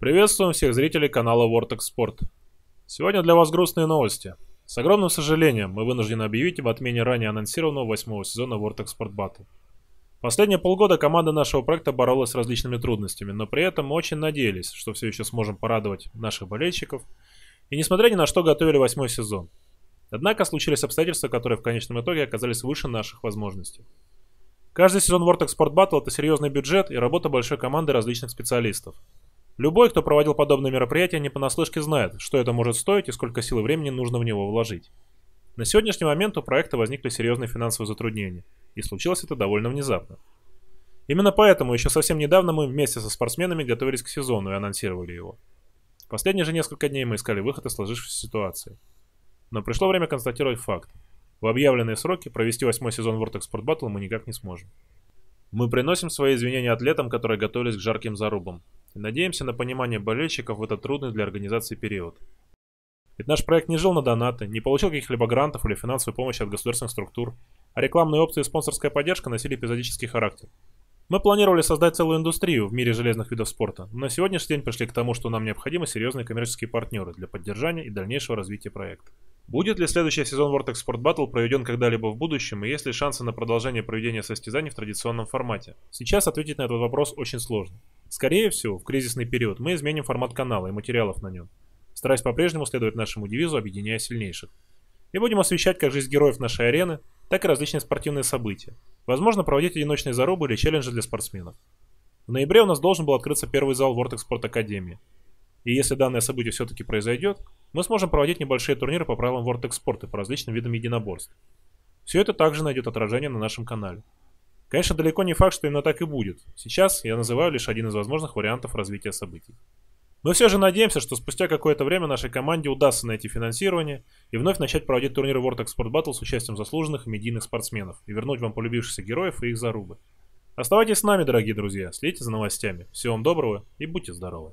Приветствуем всех зрителей канала Vortex Sport. Сегодня для вас грустные новости. С огромным сожалением мы вынуждены объявить об отмене ранее анонсированного восьмого сезона Vortex Sport Battle. Последние полгода команда нашего проекта боролась с различными трудностями, но при этом мы очень надеялись, что все еще сможем порадовать наших болельщиков, и несмотря ни на что готовили восьмой сезон. Однако случились обстоятельства, которые в конечном итоге оказались выше наших возможностей. Каждый сезон Vortex Sport Battle – это серьезный бюджет и работа большой команды различных специалистов. Любой, кто проводил подобные мероприятия, не понаслышке знает, что это может стоить и сколько сил и времени нужно в него вложить. На сегодняшний момент у проекта возникли серьезные финансовые затруднения, и случилось это довольно внезапно. Именно поэтому еще совсем недавно мы вместе со спортсменами готовились к сезону и анонсировали его. последние же несколько дней мы искали выход из сложившейся ситуации. Но пришло время констатировать факт. В объявленные сроки провести восьмой сезон Vortex Sport Battle мы никак не сможем. Мы приносим свои извинения атлетам, которые готовились к жарким зарубам, и надеемся на понимание болельщиков в этот трудный для организации период. Ведь наш проект не жил на донаты, не получил каких-либо грантов или финансовой помощи от государственных структур, а рекламные опции и спонсорская поддержка носили эпизодический характер. Мы планировали создать целую индустрию в мире железных видов спорта, но на сегодняшний день пришли к тому, что нам необходимы серьезные коммерческие партнеры для поддержания и дальнейшего развития проекта. Будет ли следующий сезон Vortex Sport Battle проведен когда-либо в будущем и есть ли шансы на продолжение проведения состязаний в традиционном формате? Сейчас ответить на этот вопрос очень сложно. Скорее всего, в кризисный период мы изменим формат канала и материалов на нем, стараясь по-прежнему следовать нашему девизу «Объединяя сильнейших». И будем освещать как жизнь героев нашей арены, так и различные спортивные события. Возможно, проводить одиночные зарубы или челленджи для спортсменов. В ноябре у нас должен был открыться первый зал Vortex Sport Академии. И если данное событие все-таки произойдет, мы сможем проводить небольшие турниры по правилам Vortex Sport и по различным видам единоборств. Все это также найдет отражение на нашем канале. Конечно, далеко не факт, что именно так и будет. Сейчас я называю лишь один из возможных вариантов развития событий. Мы все же надеемся, что спустя какое-то время нашей команде удастся найти финансирование и вновь начать проводить турниры Vortex Sport Battle с участием заслуженных медийных спортсменов и вернуть вам полюбившихся героев и их зарубы. Оставайтесь с нами, дорогие друзья, следите за новостями. Всего вам доброго и будьте здоровы.